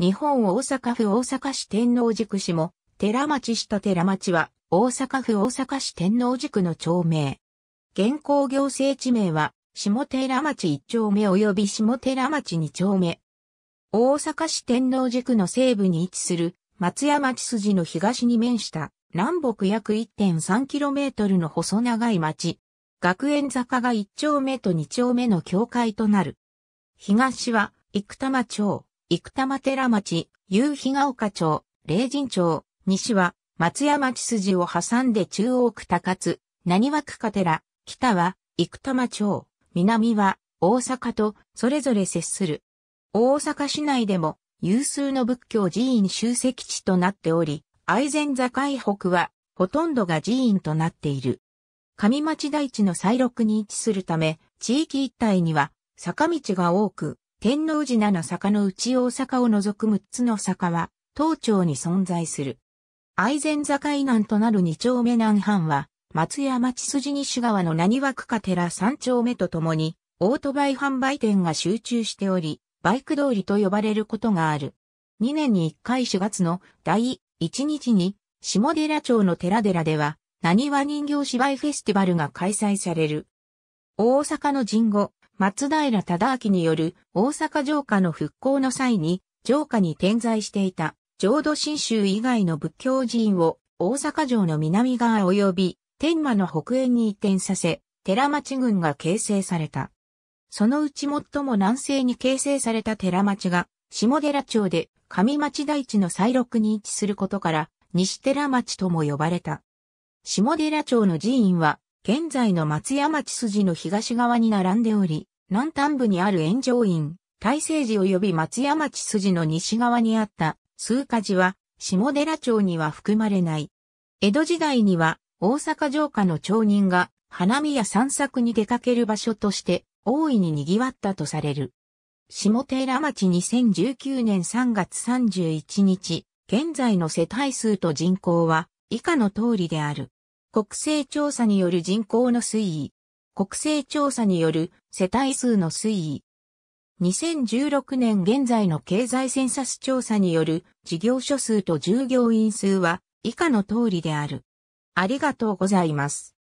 日本大阪府大阪市天王寺区市も、寺町下寺町は、大阪府大阪市天王寺区の町名。現行行政地名は、下寺町一丁目及び下寺町二丁目。大阪市天王寺区の西部に位置する、松山地筋の東に面した、南北約 1.3km の細長い町。学園坂が一丁目と二丁目の境界となる。東は、生玉町。生玉寺町、夕日が丘町、霊人町、西は、松山地筋を挟んで中央区高津、何は区か寺、北は、生玉町、南は、大阪と、それぞれ接する。大阪市内でも、有数の仏教寺院集積地となっており、愛禅境北は、ほとんどが寺院となっている。上町大地の再録に位置するため、地域一帯には、坂道が多く、天王寺七坂の内大阪を除く6つの坂は、東町に存在する。愛禅坂以南となる2丁目南半は、松山地筋西側の何枠か寺3丁目とともに、オートバイ販売店が集中しており、バイク通りと呼ばれることがある。2年に1回4月の第1日に、下寺町の寺寺では、何は人形芝居フェスティバルが開催される。大阪の神語、松平忠明による大阪城下の復興の際に、城下に点在していた浄土真宗以外の仏教寺院を大阪城の南側及び天満の北縁に移転させ、寺町郡が形成された。そのうち最も南西に形成された寺町が、下寺町で上町大地の再六に位置することから、西寺町とも呼ばれた。下寺町の寺院は、現在の松山地筋の東側に並んでおり、南端部にある炎上院、大成寺及び松山地筋の西側にあった数家寺は、下寺町には含まれない。江戸時代には、大阪城下の町人が、花見や散策に出かける場所として、大いに賑わったとされる。下寺町2019年3月31日、現在の世帯数と人口は、以下の通りである。国勢調査による人口の推移。国勢調査による世帯数の推移。2016年現在の経済センサス調査による事業所数と従業員数は以下の通りである。ありがとうございます。